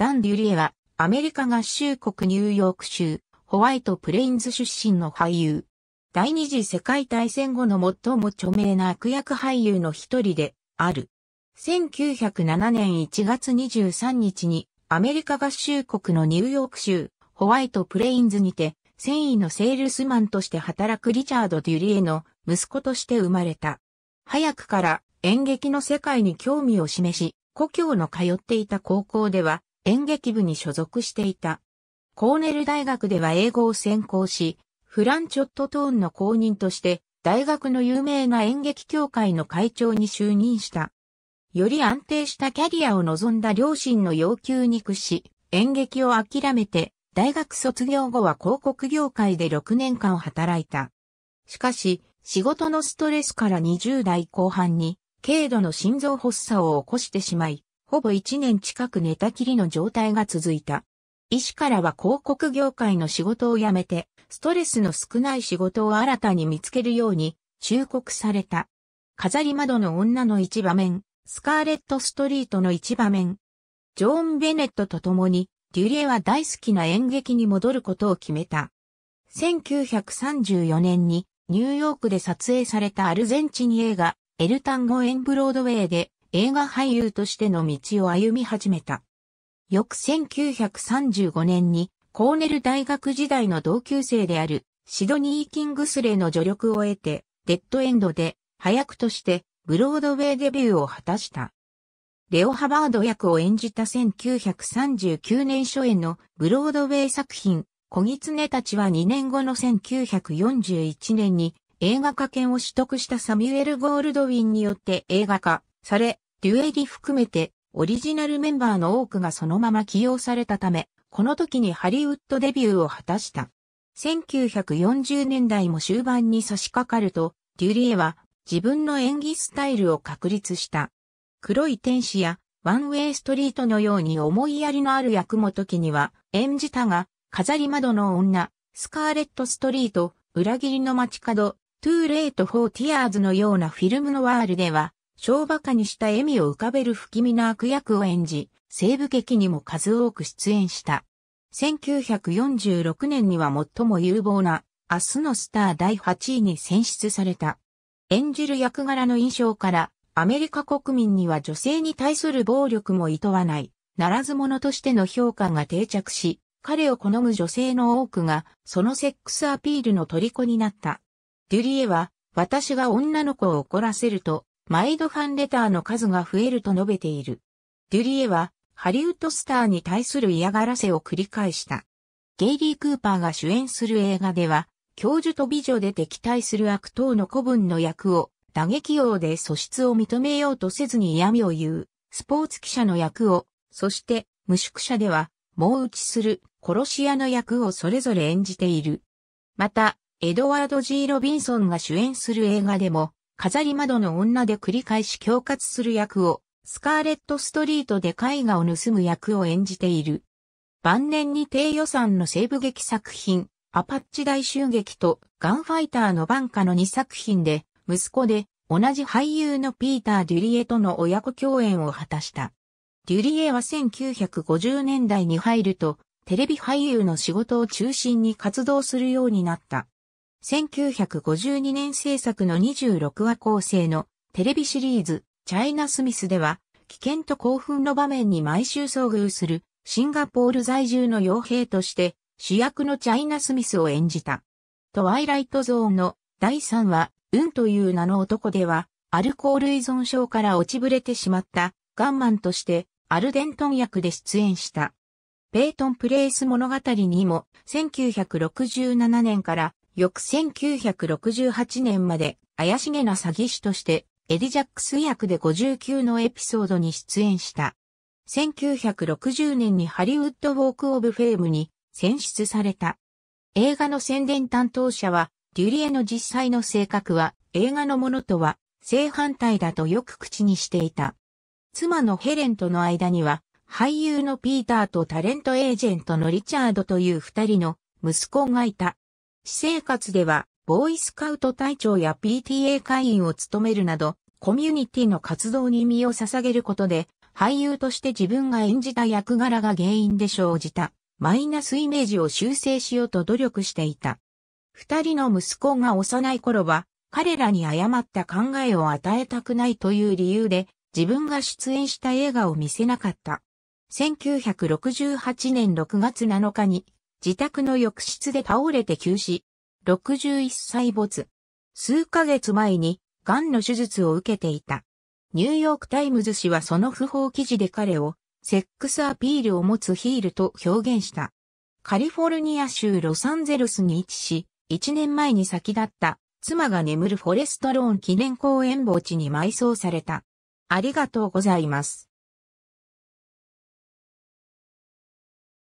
ダン・デュリエは、アメリカ合衆国ニューヨーク州、ホワイトプレインズ出身の俳優。第二次世界大戦後の最も著名な悪役俳優の一人である。1907年1月23日にアメリカ合衆国のニューヨーク州ホワイトプレインズにて繊維のセールスマンとして働くリチャード・デュリエの息子として生まれた。早くから演劇の世界に興味を示し、故郷の通っていた高校では演劇部に所属していた。コーネル大学では英語を専攻し、フランチョットトーンの公認として大学の有名な演劇協会の会長に就任した。より安定したキャリアを望んだ両親の要求に屈し、演劇を諦めて、大学卒業後は広告業界で6年間働いた。しかし、仕事のストレスから20代後半に、軽度の心臓発作を起こしてしまい、ほぼ1年近く寝たきりの状態が続いた。医師からは広告業界の仕事を辞めて、ストレスの少ない仕事を新たに見つけるように忠告された。飾り窓の女の一場面、スカーレット・ストリートの一場面。ジョーン・ベネットと共に、デュリエは大好きな演劇に戻ることを決めた。1934年にニューヨークで撮影されたアルゼンチン映画エルタンゴ・エン・ブロードウェイで映画俳優としての道を歩み始めた。翌1935年にコーネル大学時代の同級生であるシドニー・キングスレーの助力を得てデッドエンドで早くとしてブロードウェイデビューを果たした。レオ・ハバード役を演じた1939年初演のブロードウェイ作品小狐たちは2年後の1941年に映画化権を取得したサミュエル・ゴールドウィンによって映画化、され、デュエリ含めてオリジナルメンバーの多くがそのまま起用されたため、この時にハリウッドデビューを果たした。1940年代も終盤に差し掛かると、デュリエは自分の演技スタイルを確立した。黒い天使やワンウェイストリートのように思いやりのある役も時には演じたが、飾り窓の女、スカーレットストリート、裏切りの街角、トゥーレイト・フォー・ティアーズのようなフィルムのワールでは、小馬鹿にした笑みを浮かべる不気味な悪役を演じ、西部劇にも数多く出演した。1946年には最も有望な、明日のスター第8位に選出された。演じる役柄の印象から、アメリカ国民には女性に対する暴力も厭わない、ならず者としての評価が定着し、彼を好む女性の多くが、そのセックスアピールの虜になった。デュリエは、私が女の子を怒らせると、毎度ファンレターの数が増えると述べている。デュリエは、ハリウッドスターに対する嫌がらせを繰り返した。ゲイリー・クーパーが主演する映画では、教授と美女で敵対する悪党の古文の役を、打撃用で素質を認めようとせずに嫌味を言う、スポーツ記者の役を、そして、無宿者では、猛打ちする、殺し屋の役をそれぞれ演じている。また、エドワード・ G・ ロビンソンが主演する映画でも、飾り窓の女で繰り返し恐喝する役を、スカーレット・ストリートで絵画を盗む役を演じている。晩年に低予算の西部劇作品、アパッチ大襲撃とガンファイターの番下の2作品で、息子で同じ俳優のピーター・デュリエとの親子共演を果たした。デュリエは1950年代に入ると、テレビ俳優の仕事を中心に活動するようになった。1952年制作の26話構成のテレビシリーズ、チャイナスミスでは、危険と興奮の場面に毎週遭遇するシンガポール在住の傭兵として主役のチャイナスミスを演じた。トワイライトゾーンの第3話、運という名の男では、アルコール依存症から落ちぶれてしまったガンマンとしてアルデントン役で出演した。ペイトンプレイス物語にも1967年から翌1968年まで怪しげな詐欺師としてエディ・ジャックス役で59のエピソードに出演した。1960年にハリウッド・ウォーク・オブ・フェームに選出された。映画の宣伝担当者は、デュリエの実際の性格は映画のものとは正反対だとよく口にしていた。妻のヘレンとの間には、俳優のピーターとタレントエージェントのリチャードという二人の息子がいた。私生活では、ボーイスカウト隊長や PTA 会員を務めるなど、コミュニティの活動に身を捧げることで、俳優として自分が演じた役柄が原因で生じた、マイナスイメージを修正しようと努力していた。二人の息子が幼い頃は、彼らに誤った考えを与えたくないという理由で、自分が出演した映画を見せなかった。1968年6月7日に自宅の浴室で倒れて急死。61歳没。数ヶ月前に、癌の手術を受けていた。ニューヨークタイムズ紙はその不法記事で彼を、セックスアピールを持つヒールと表現した。カリフォルニア州ロサンゼルスに位置し、1年前に先立った、妻が眠るフォレストローン記念公園墓地に埋葬された。ありがとうございます。